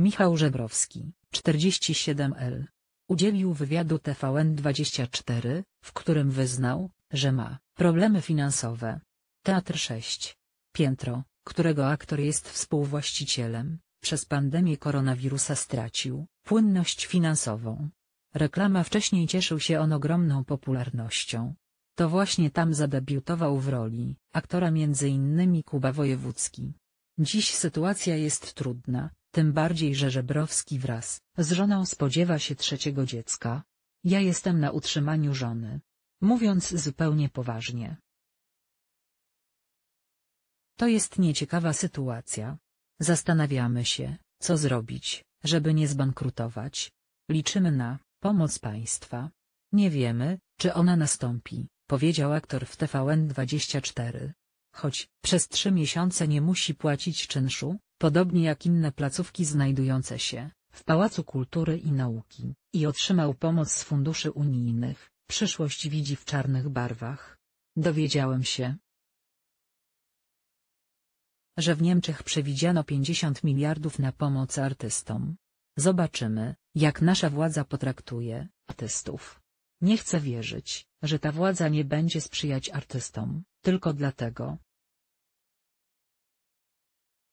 Michał Żebrowski, 47L. Udzielił wywiadu TVN24, w którym wyznał, że ma problemy finansowe. Teatr 6. Piętro, którego aktor jest współwłaścicielem, przez pandemię koronawirusa stracił płynność finansową. Reklama wcześniej cieszył się on ogromną popularnością. To właśnie tam zadebiutował w roli aktora m.in. Kuba Wojewódzki. Dziś sytuacja jest trudna, tym bardziej, że Żebrowski wraz z żoną spodziewa się trzeciego dziecka. Ja jestem na utrzymaniu żony. Mówiąc zupełnie poważnie. To jest nieciekawa sytuacja. Zastanawiamy się, co zrobić, żeby nie zbankrutować. Liczymy na pomoc państwa. Nie wiemy, czy ona nastąpi, powiedział aktor w TVN24. Choć przez trzy miesiące nie musi płacić czynszu, podobnie jak inne placówki znajdujące się w Pałacu Kultury i Nauki, i otrzymał pomoc z funduszy unijnych, przyszłość widzi w czarnych barwach. Dowiedziałem się, że w Niemczech przewidziano 50 miliardów na pomoc artystom. Zobaczymy, jak nasza władza potraktuje artystów. Nie chcę wierzyć, że ta władza nie będzie sprzyjać artystom, tylko dlatego,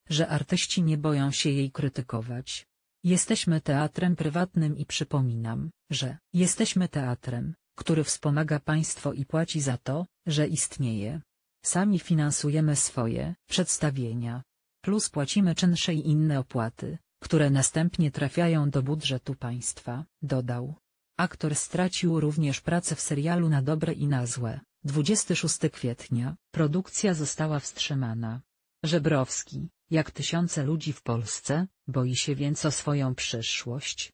że artyści nie boją się jej krytykować. Jesteśmy teatrem prywatnym i przypominam, że jesteśmy teatrem, który wspomaga państwo i płaci za to, że istnieje. Sami finansujemy swoje przedstawienia. Plus płacimy czynsze i inne opłaty, które następnie trafiają do budżetu państwa, dodał. Aktor stracił również pracę w serialu na dobre i na złe. 26 kwietnia produkcja została wstrzymana. Żebrowski, jak tysiące ludzi w Polsce, boi się więc o swoją przyszłość,